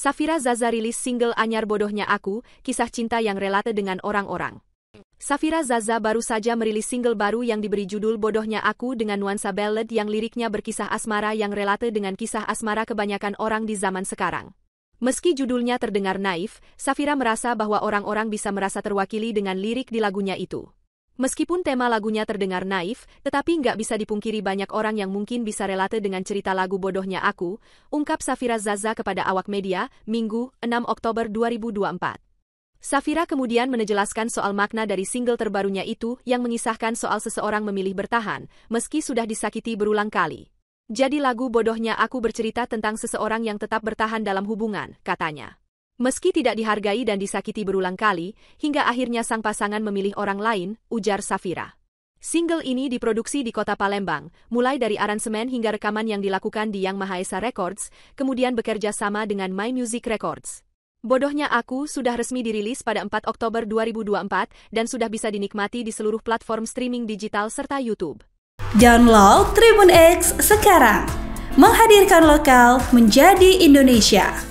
Safira Zaza rilis single Anyar Bodohnya Aku, kisah cinta yang relate dengan orang-orang. Safira Zaza baru saja merilis single baru yang diberi judul Bodohnya Aku dengan nuansa ballad yang liriknya berkisah asmara yang relate dengan kisah asmara kebanyakan orang di zaman sekarang. Meski judulnya terdengar naif, Safira merasa bahwa orang-orang bisa merasa terwakili dengan lirik di lagunya itu. Meskipun tema lagunya terdengar naif, tetapi nggak bisa dipungkiri banyak orang yang mungkin bisa relate dengan cerita lagu bodohnya aku, ungkap Safira Zaza kepada awak media, Minggu, 6 Oktober 2024. Safira kemudian menjelaskan soal makna dari single terbarunya itu yang mengisahkan soal seseorang memilih bertahan, meski sudah disakiti berulang kali. Jadi lagu bodohnya aku bercerita tentang seseorang yang tetap bertahan dalam hubungan, katanya. Meski tidak dihargai dan disakiti berulang kali, hingga akhirnya sang pasangan memilih orang lain, ujar Safira. Single ini diproduksi di kota Palembang, mulai dari aransemen hingga rekaman yang dilakukan di Yang Maha Esa Records, kemudian bekerja sama dengan My Music Records. Bodohnya Aku sudah resmi dirilis pada 4 Oktober 2024 dan sudah bisa dinikmati di seluruh platform streaming digital serta YouTube. Download Tribun X sekarang, menghadirkan lokal menjadi Indonesia.